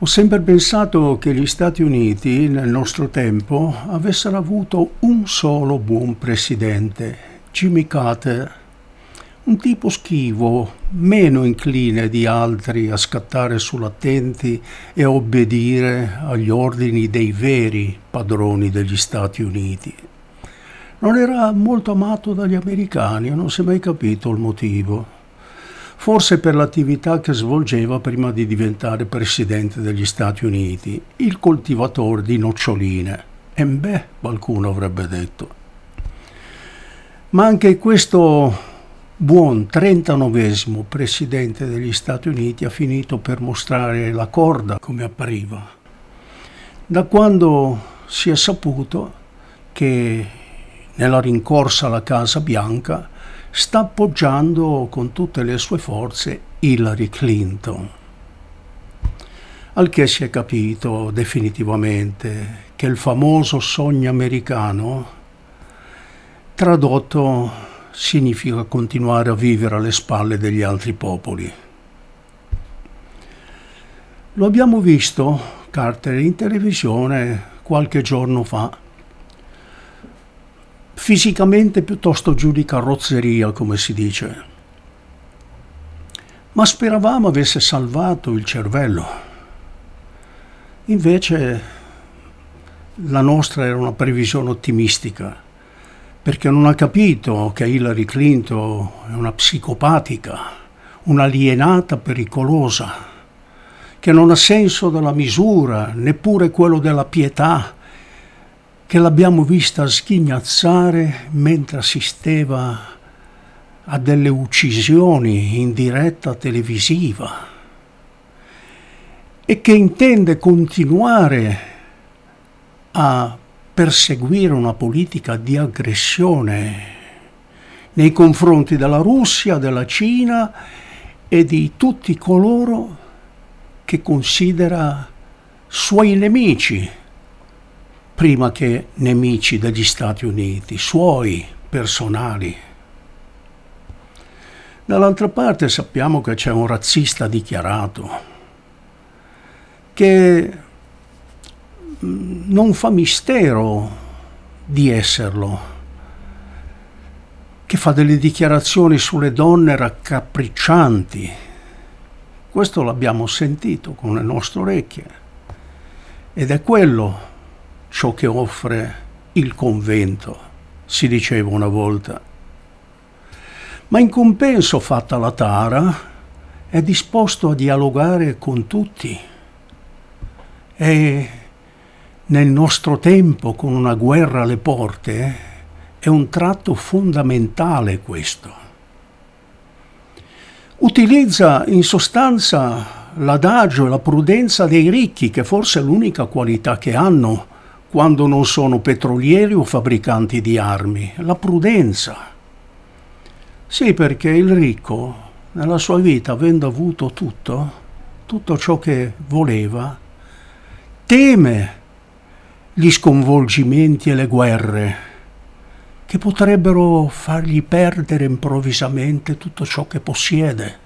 Ho sempre pensato che gli Stati Uniti nel nostro tempo avessero avuto un solo buon presidente, Jimmy Carter, un tipo schivo, meno incline di altri a scattare sull'attenti e a obbedire agli ordini dei veri padroni degli Stati Uniti. Non era molto amato dagli americani, non si è mai capito il motivo forse per l'attività che svolgeva prima di diventare presidente degli Stati Uniti, il coltivatore di noccioline. E beh, qualcuno avrebbe detto. Ma anche questo buon 39 presidente degli Stati Uniti ha finito per mostrare la corda come appariva. Da quando si è saputo che nella rincorsa alla Casa Bianca sta appoggiando con tutte le sue forze Hillary Clinton. Al che si è capito definitivamente che il famoso sogno americano, tradotto, significa continuare a vivere alle spalle degli altri popoli. Lo abbiamo visto, Carter, in televisione qualche giorno fa fisicamente piuttosto giù di carrozzeria, come si dice. Ma speravamo avesse salvato il cervello. Invece la nostra era una previsione ottimistica, perché non ha capito che Hillary Clinton è una psicopatica, un'alienata pericolosa, che non ha senso della misura, neppure quello della pietà, che l'abbiamo vista schignazzare mentre assisteva a delle uccisioni in diretta televisiva e che intende continuare a perseguire una politica di aggressione nei confronti della Russia, della Cina e di tutti coloro che considera suoi nemici prima che nemici degli Stati Uniti, suoi personali. Dall'altra parte sappiamo che c'è un razzista dichiarato che mm, non fa mistero di esserlo, che fa delle dichiarazioni sulle donne raccapriccianti. Questo l'abbiamo sentito con le nostre orecchie ed è quello ciò che offre il convento, si diceva una volta. Ma in compenso, fatta la tara, è disposto a dialogare con tutti. E nel nostro tempo, con una guerra alle porte, è un tratto fondamentale questo. Utilizza in sostanza l'adagio e la prudenza dei ricchi, che forse è l'unica qualità che hanno, quando non sono petrolieri o fabbricanti di armi, la prudenza. Sì, perché il ricco, nella sua vita, avendo avuto tutto, tutto ciò che voleva, teme gli sconvolgimenti e le guerre che potrebbero fargli perdere improvvisamente tutto ciò che possiede.